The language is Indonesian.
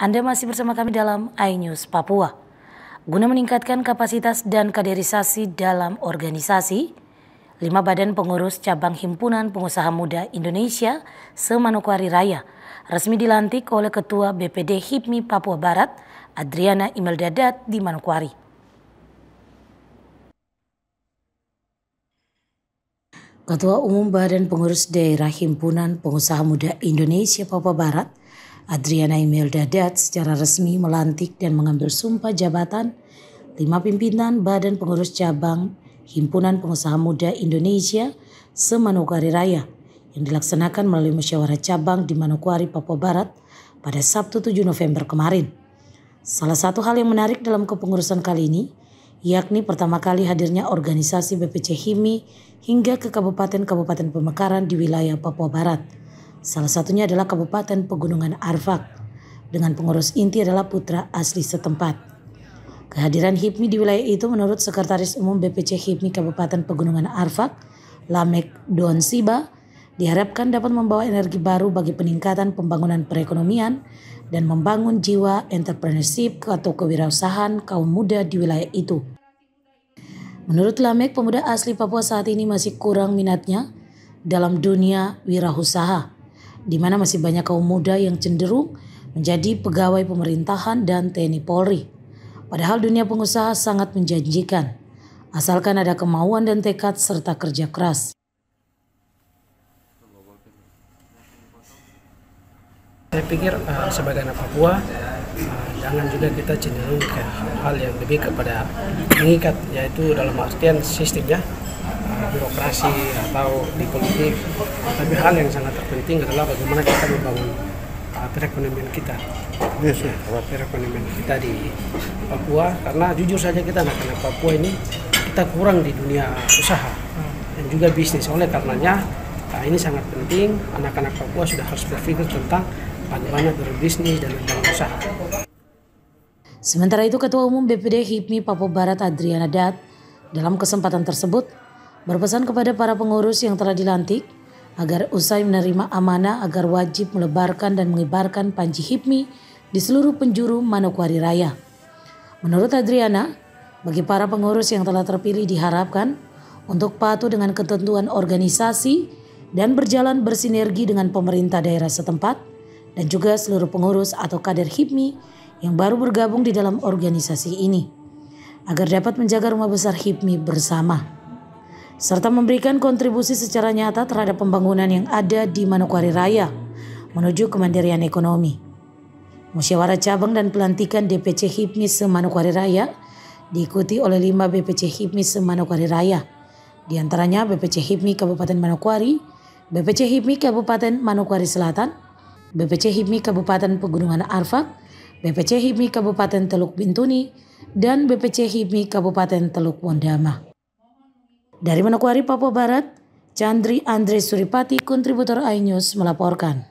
Anda masih bersama kami dalam iNews Papua. Guna meningkatkan kapasitas dan kaderisasi dalam organisasi, lima badan pengurus cabang Himpunan Pengusaha Muda Indonesia Semanukwari Raya resmi dilantik oleh Ketua BPD HIPMI Papua Barat, Adriana Imeldadat di Manukwari. Ketua Umum Badan Pengurus Daerah Himpunan Pengusaha Muda Indonesia Papua Barat, Adriana Imelda dat secara resmi melantik dan mengambil sumpah jabatan lima pimpinan Badan Pengurus Cabang Himpunan Pengusaha Muda Indonesia Semanukari Raya yang dilaksanakan melalui musyawarah cabang di Manokwari, Papua Barat pada Sabtu 7 November kemarin. Salah satu hal yang menarik dalam kepengurusan kali ini yakni pertama kali hadirnya organisasi BPC HIMI hingga ke kabupaten-kabupaten pemekaran di wilayah Papua Barat. Salah satunya adalah Kabupaten Pegunungan Arfak, dengan pengurus inti adalah putra asli setempat. Kehadiran HIPMI di wilayah itu menurut Sekretaris Umum BPC HIPMI Kabupaten Pegunungan Arfak, Lamek Don Siba, diharapkan dapat membawa energi baru bagi peningkatan pembangunan perekonomian dan membangun jiwa entrepreneurship atau kewirausahaan kaum muda di wilayah itu. Menurut Lamek, pemuda asli Papua saat ini masih kurang minatnya dalam dunia wirausaha di mana masih banyak kaum muda yang cenderung menjadi pegawai pemerintahan dan TNI Polri. Padahal dunia pengusaha sangat menjanjikan, asalkan ada kemauan dan tekad serta kerja keras. Saya pikir uh, sebagai anak Papua, uh, jangan juga kita cenderung ke hal-hal yang lebih kepada mengikat, yaitu dalam artian sistemnya birokrasi atau di politik tapi hal yang sangat terpenting adalah bagaimana kita membangun uh, perekonomian kita yes, iya, ya, perekonomian kita di Papua karena jujur saja kita anak-anak Papua ini kita kurang di dunia usaha dan juga bisnis oleh karenanya uh, ini sangat penting anak-anak Papua sudah harus berpikir tentang bagaimana berbisnis dan membangun usaha Sementara itu Ketua Umum BPD HIPMI Papua Barat Adriana Dat dalam kesempatan tersebut berpesan kepada para pengurus yang telah dilantik agar usai menerima amanah agar wajib melebarkan dan mengibarkan panji hipmi di seluruh penjuru Manokwari Raya. Menurut Adriana, bagi para pengurus yang telah terpilih diharapkan untuk patuh dengan ketentuan organisasi dan berjalan bersinergi dengan pemerintah daerah setempat dan juga seluruh pengurus atau kader HIPMI yang baru bergabung di dalam organisasi ini agar dapat menjaga rumah besar HIPMI bersama serta memberikan kontribusi secara nyata terhadap pembangunan yang ada di Manokwari Raya menuju kemandirian ekonomi. Musyawarah cabang dan pelantikan DPC HIPMI Semanokwari Raya diikuti oleh 5 BPC HIPMI Semanokwari Raya, diantaranya BPC HIPMI Kabupaten Manokwari, BPC HIPMI Kabupaten Manokwari Selatan, BPC HIPMI Kabupaten Pegunungan Arfak, BPC HIPMI Kabupaten Teluk Bintuni, dan BPC HIPMI Kabupaten Teluk Bondama. Dari Manokwari, Papua Barat, Chandri Andre Suripati, kontributor iNews melaporkan.